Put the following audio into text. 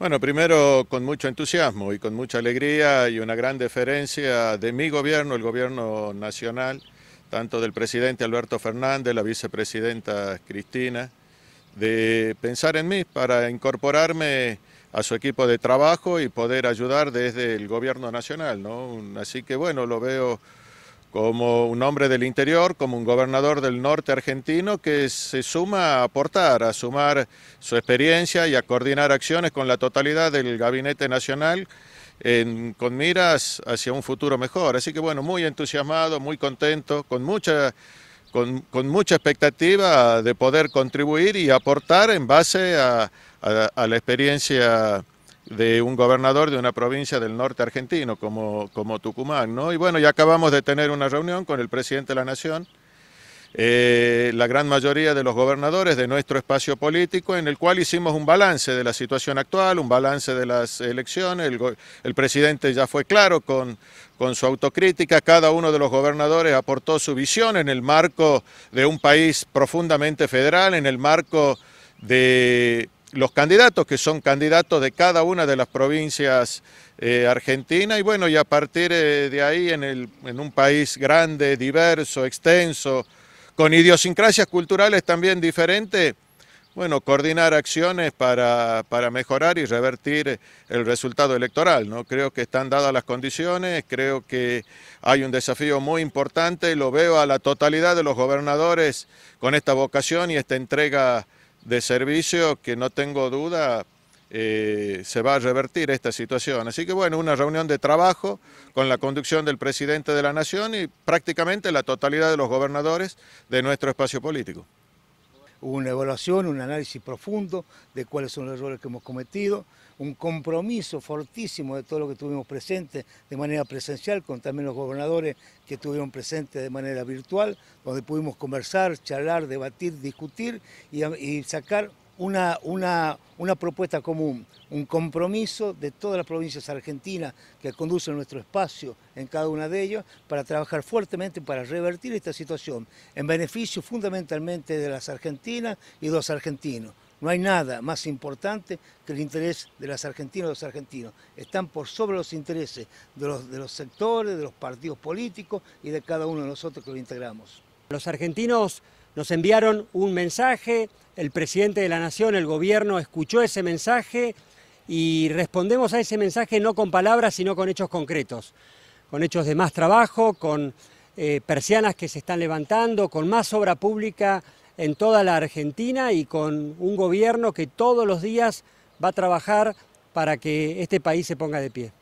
Bueno, primero con mucho entusiasmo y con mucha alegría y una gran deferencia de mi gobierno, el gobierno nacional, tanto del presidente Alberto Fernández, la vicepresidenta Cristina, de pensar en mí para incorporarme a su equipo de trabajo y poder ayudar desde el gobierno nacional. ¿no? Así que bueno, lo veo como un hombre del interior, como un gobernador del norte argentino que se suma a aportar, a sumar su experiencia y a coordinar acciones con la totalidad del Gabinete Nacional con miras hacia un futuro mejor. Así que bueno, muy entusiasmado, muy contento, con mucha, con, mucha expectativa de poder contribuir y aportar en base a, a la experiencia de un gobernador de una provincia del norte argentino como, como Tucumán, ¿no? Y bueno, ya acabamos de tener una reunión con el presidente de la Nación, eh, la gran mayoría de los gobernadores de nuestro espacio político, en el cual hicimos un balance de la situación actual, un balance de las elecciones. El, el presidente ya fue claro con, con, su autocrítica, cada uno de los gobernadores aportó su visión en el marco de un país profundamente federal, en el marco de los candidatos, que son candidatos de cada una de las provincias eh, argentinas, y bueno, y a partir eh, de ahí, en, el, en, un país grande, diverso, extenso, con idiosincrasias culturales también diferentes, bueno, coordinar acciones para, para mejorar y revertir el resultado electoral, ¿no? Creo que están dadas las condiciones, creo que hay un desafío muy importante, y lo veo a la totalidad de los gobernadores con esta vocación y esta entrega de servicio que no tengo duda eh, se va a revertir esta situación. Así que bueno, una reunión de trabajo con la conducción del presidente de la Nación y prácticamente la totalidad de los gobernadores de nuestro espacio político una evaluación, un análisis profundo de cuáles son los errores que hemos cometido, un compromiso fortísimo de todo lo que tuvimos presente de manera presencial, con también los gobernadores que estuvieron presentes de manera virtual, donde pudimos conversar, charlar, debatir, discutir y sacar una, una, una propuesta común, un compromiso de todas las provincias argentinas que conducen nuestro espacio en cada una de ellas para trabajar fuertemente para revertir esta situación en beneficio fundamentalmente de las argentinas y de los argentinos. No hay nada más importante que el interés de las argentinas y los argentinos. Están por sobre los intereses de los, de los sectores, de los partidos políticos y de cada uno de nosotros que lo integramos. Los argentinos nos enviaron un mensaje, el presidente de la Nación, el gobierno, escuchó ese mensaje y respondemos a ese mensaje no con palabras, sino con hechos concretos, con hechos de más trabajo, con eh, persianas que se están levantando, con más obra pública en toda la Argentina y con un gobierno que todos los días va a trabajar para que este país se ponga de pie.